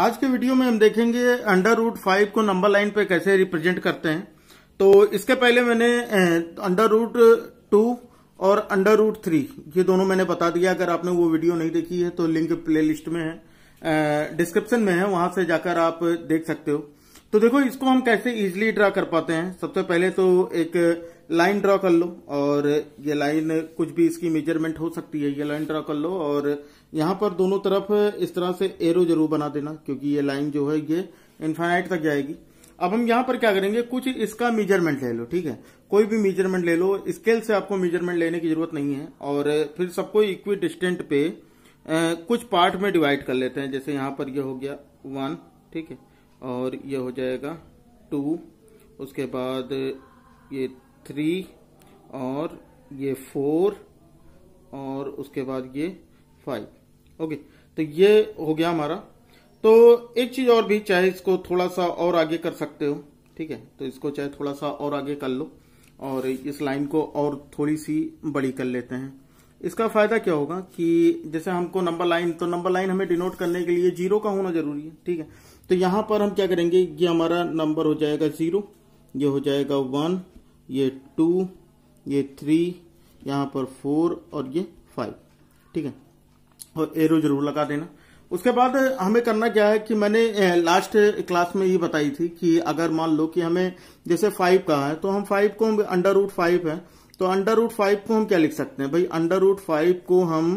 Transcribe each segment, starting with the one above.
आज के वीडियो में हम देखेंगे अंडर रूट फाइव को नंबर लाइन पे कैसे रिप्रेजेंट करते हैं तो इसके पहले मैंने अंडर रूट टू और अंडर रूट थ्री ये दोनों मैंने बता दिया अगर आपने वो वीडियो नहीं देखी है तो लिंक प्लेलिस्ट में है डिस्क्रिप्शन में है वहां से जाकर आप देख सकते हो तो देखो इसको हम कैसे इजिली ड्रा कर पाते हैं सबसे पहले तो एक लाइन ड्रॉ कर लो और ये लाइन कुछ भी इसकी मेजरमेंट हो सकती है ये लाइन ड्रॉ कर लो और यहां पर दोनों तरफ इस तरह से एरो जरूर बना देना क्योंकि ये लाइन जो है ये इन्फाइनाइट तक जाएगी अब हम यहां पर क्या करेंगे कुछ इसका मेजरमेंट ले लो ठीक है कोई भी मेजरमेंट ले लो स्केल से आपको मेजरमेंट लेने की जरूरत नहीं है और फिर सबको इक्वी डिस्टेंट पे आ, कुछ पार्ट में डिवाइड कर लेते हैं जैसे यहां पर ये हो गया वन ठीक है और ये हो जाएगा टू उसके बाद ये थ्री और ये फोर और उसके बाद ये फाइव ओके तो ये हो गया हमारा तो एक चीज और भी चाहे इसको थोड़ा सा और आगे कर सकते हो ठीक है तो इसको चाहे थोड़ा सा और आगे कर लो और इस लाइन को और थोड़ी सी बड़ी कर लेते हैं इसका फायदा क्या होगा कि जैसे हमको नंबर लाइन तो नंबर लाइन हमें डिनोट करने के लिए जीरो का होना जरूरी है ठीक है तो यहां पर हम क्या करेंगे ये हमारा नंबर हो जाएगा जीरो ये हो जाएगा वन ये टू ये थ्री यहाँ पर फोर और ये फाइव ठीक है और एरो जरूर लगा देना उसके बाद हमें करना क्या है कि मैंने लास्ट क्लास में ये बताई थी कि अगर मान लो कि हमें जैसे फाइव का है तो हम फाइव को अंडर रूट फाइव है तो अंडर रूट फाइव को हम क्या लिख सकते हैं भाई अंडर रूट फाइव को हम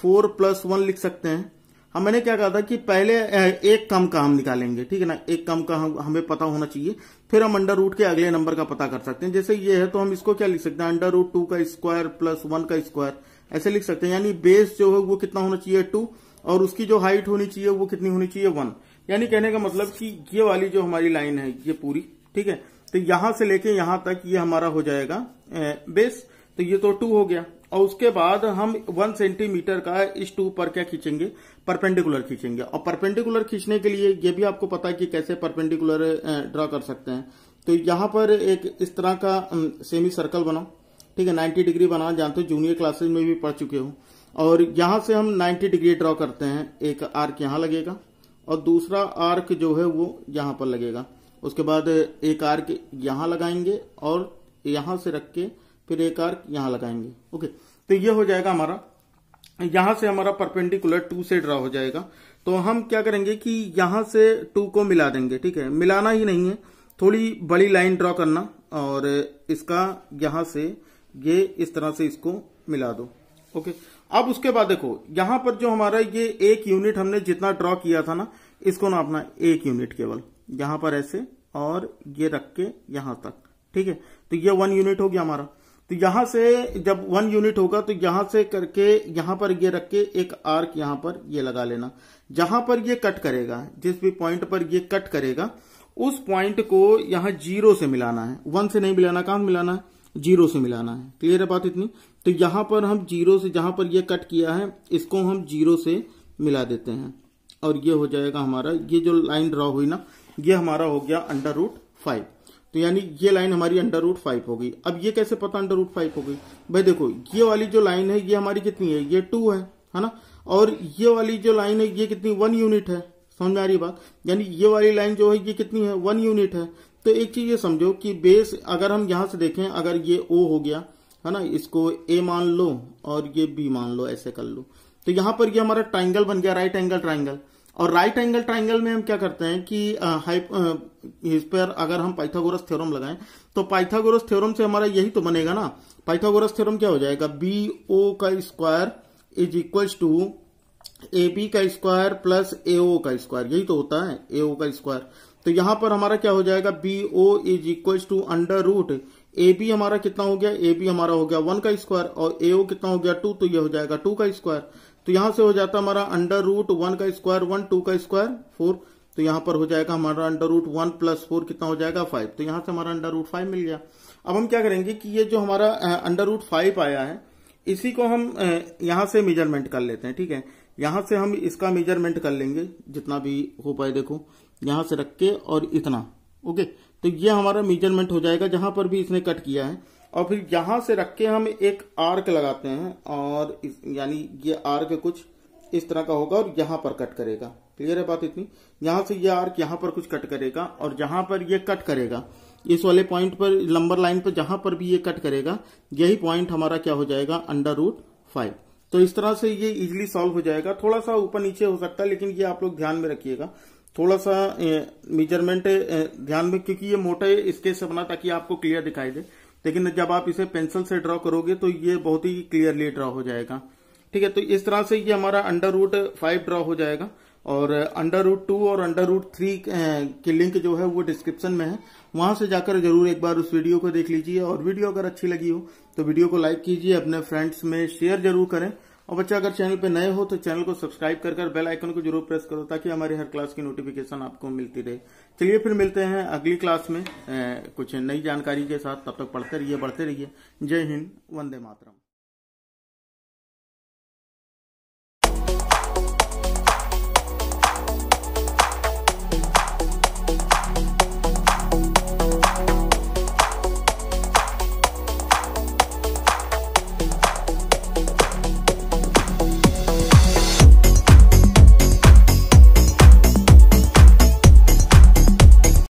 फोर प्लस वन लिख सकते हैं हम हाँ, मैंने क्या कहा था कि पहले एक कम का हम निकालेंगे ठीक है ना एक कम का हम, हमें पता होना चाहिए फिर हम अंडर रूट के अगले नंबर का पता कर सकते हैं जैसे ये है तो हम इसको क्या लिख सकते हैं अंडर रूट टू का स्क्वायर प्लस वन का स्क्वायर ऐसे लिख सकते हैं यानी बेस जो है वो कितना होना चाहिए टू और उसकी जो हाइट होनी चाहिए वो कितनी होनी चाहिए वन यानी कहने का मतलब कि ये वाली जो हमारी लाइन है ये पूरी ठीक है तो यहां से लेके यहां तक ये हमारा हो जाएगा बेस तो ये तो टू हो गया और उसके बाद हम वन सेंटीमीटर का इस टू पर क्या खींचेंगे परपेंडिकुलर खींचेंगे और परपेंडिकुलर खींचने के लिए ये भी आपको पता है कि कैसे परपेंडिकुलर ड्रा कर सकते हैं तो यहां पर एक इस तरह का सेमी सर्कल बनाओ ठीक है 90 डिग्री बना जानते हो जूनियर क्लासेज में भी पढ़ चुके हो और यहां से हम नाइन्टी डिग्री ड्रॉ करते हैं एक आर्क यहां लगेगा और दूसरा आर्क जो है वो यहां पर लगेगा उसके बाद एक आर्क यहां लगाएंगे और यहां से रख के फिर एक आर्क यहां लगाएंगे ओके तो ये हो जाएगा हमारा यहां से हमारा परपेंडिकुलर टू से ड्रा हो जाएगा तो हम क्या करेंगे कि यहां से टू को मिला देंगे ठीक है मिलाना ही नहीं है थोड़ी बड़ी लाइन ड्रॉ करना और इसका यहां से ये इस तरह से इसको मिला दो ओके अब उसके बाद देखो यहां पर जो हमारा ये एक यूनिट हमने जितना ड्रॉ किया था ना इसको ना अपना एक यूनिट केवल यहां पर ऐसे और ये रख के यहां तक ठीक है तो ये वन यूनिट हो गया हमारा तो यहां से जब वन यूनिट होगा तो यहां से करके यहां पर ये रख के एक आर्क यहां पर ये लगा लेना जहां पर ये कट करेगा जिस भी पॉइंट पर ये कट करेगा उस पॉइंट को यहां जीरो से मिलाना है वन से नहीं मिलाना कहां मिलाना है जीरो से मिलाना है क्लियर है बात इतनी तो यहां पर हम जीरो से जहां पर ये कट किया है इसको हम जीरो से मिला देते हैं और ये हो जाएगा हमारा ये जो लाइन ड्रॉ हुई ना ये हमारा हो गया अंडर रूट फाइव तो यानी ये लाइन हमारी अंडर रूट फाइव हो गई अब ये कैसे पता अंडर रूट फाइव हो गई भाई देखो ये वाली जो लाइन है ये हमारी कितनी है ये टू है है ना और ये वाली जो लाइन है ये कितनी वन यूनिट है समझ आ रही बात यानी ये वाली लाइन जो है ये कितनी है वन यूनिट है तो एक चीज ये समझो कि बेस अगर हम यहां से देखें अगर ये ओ हो गया है ना इसको ए मान लो और ये बी मान लो ऐसे कर लो तो यहां पर ये हमारा ट्राइंगल बन गया राइट एंगल ट्राइंगल और राइट एंगल ट्राइंगल में हम क्या करते हैं कि आ, इस पर अगर हम पाइथागोरस थ्योरम लगाएं तो पाइथागोरस थ्योरम से हमारा यही तो बनेगा ना पाइथागोरस थ्योरम क्या हो जाएगा बी ओ का square is equal to A B का स्क्वायर प्लस ए ओ का स्क्वायर यही तो होता है ए ओ का स्क्वायर तो यहां पर हमारा क्या हो जाएगा B O is equal to under root A B हमारा कितना हो गया ए बी हमारा हो गया वन का स्क्वायर और ए ओ कितना हो गया टू तो ये हो जाएगा टू का स्क्वायर तो यहां से हो जाता हमारा अंडर रूट वन का स्क्वायर वन टू का स्क्वायर फोर तो यहां पर हो जाएगा हमारा under root one plus four कितना हो जाएगा फाइव तो यहां से हमारा अंडर रूट फाइव मिल गया अब हम क्या करेंगे कि ये जो हमारा अंडर रूट फाइव आया है इसी को हम यहां से मेजरमेंट कर लेते हैं ठीक है यहां से हम इसका मेजरमेंट कर लेंगे जितना भी हो पाए देखो यहां से रख के और इतना ओके तो ये हमारा मेजरमेंट हो जाएगा जहां पर भी इसने कट किया है और फिर यहां से रख के हम एक आर्क लगाते हैं और यानी ये आर्क कुछ इस तरह का होगा और यहां पर कट करेगा क्लियर है बात इतनी यहां से ये यह आर्क यहां पर कुछ कट करेगा और जहां पर ये कट करेगा इस वाले पॉइंट पर लंबर लाइन पर जहां पर भी ये कट करेगा यही पॉइंट हमारा क्या हो जाएगा अंडर रूट फाइव तो इस तरह से ये इजिली सॉल्व हो जाएगा थोड़ा सा ऊपर नीचे हो सकता है लेकिन ये आप लोग ध्यान में रखिएगा थोड़ा सा मेजरमेंट ध्यान में क्योंकि ये मोटा है इसके से बना ताकि आपको क्लियर दिखाई दे लेकिन जब आप इसे पेंसिल से ड्रॉ करोगे तो ये बहुत ही क्लियरली ड्रॉ हो जाएगा ठीक है तो इस तरह से ये हमारा अंडर रूट फाइव ड्रॉ हो जाएगा और अंडर रूट टू और अंडर रूट थ्री की लिंक जो है वो डिस्क्रिप्शन में है वहां से जाकर जरूर एक बार उस वीडियो को देख लीजिए और वीडियो अगर अच्छी लगी हो तो वीडियो को लाइक कीजिए अपने फ्रेंड्स में शेयर जरूर करें और बच्चा अगर चैनल पे नए हो तो चैनल को सब्सक्राइब कर कर बेल आइकन को जरूर प्रेस करो ताकि हमारी हर क्लास की नोटिफिकेशन आपको मिलती रहे चलिए फिर मिलते हैं अगली क्लास में ए, कुछ नई जानकारी के साथ तब तक पढ़ते रहिए बढ़ते रहिए जय हिंद वंदे मातरम